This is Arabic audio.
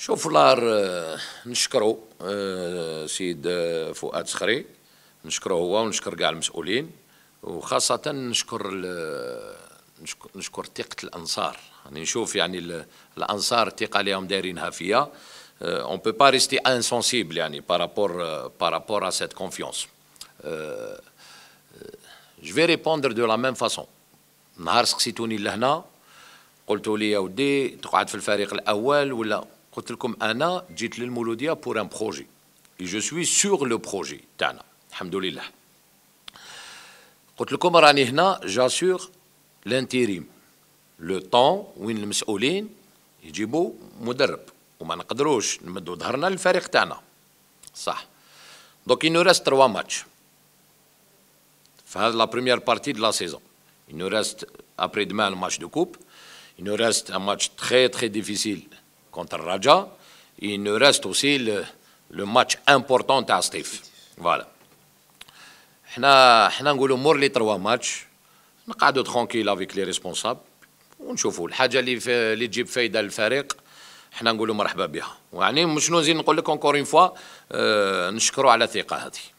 شوف لار آه، نشكرو آه، سيد آه، فؤاد صخري نشكرو هو ونشكر كاع المسؤولين وخاصة نشكر نشكر ثقة الأنصار يعني نشوف يعني الأنصار الثقة اللي هم دايرينها فيا اون بو با ريستي انسونسيبل يعني بارابور بارابور ا سيت كونفيونس جو في ريبوندر دو لا ميم فاسون نهار سقسيتوني لهنا قلتوا لي يا ودي تقعد في الفريق الأول ولا Je vous ai dit que j'étais pour un projet. Et je suis sur le projet. tana. Je vous ai dit que j'étais venu ici pour l'intérim. Le temps où les responsables devraient s'entraîner. Mais on ne peut pas. Nous avons perdu notre Donc il nous reste trois matchs. C'est la première partie de la saison. Il nous reste après-demain le match de coupe. Il nous reste un match très très difficile. contre Raja. Il nous reste aussi le, le match important تاع سطيف فوالا حنا حنا نقولوا مور لي تروا ماتش نقعدوا ترونكيل افيك لي ريسبونسابل ونشوفوا الحاجه اللي اللي تجيب فايده للفريق حنا نقولوا مرحبا بها ويعني مش نزيد نقول لك اونكور اون فوا اه نشكروا على الثقه هذه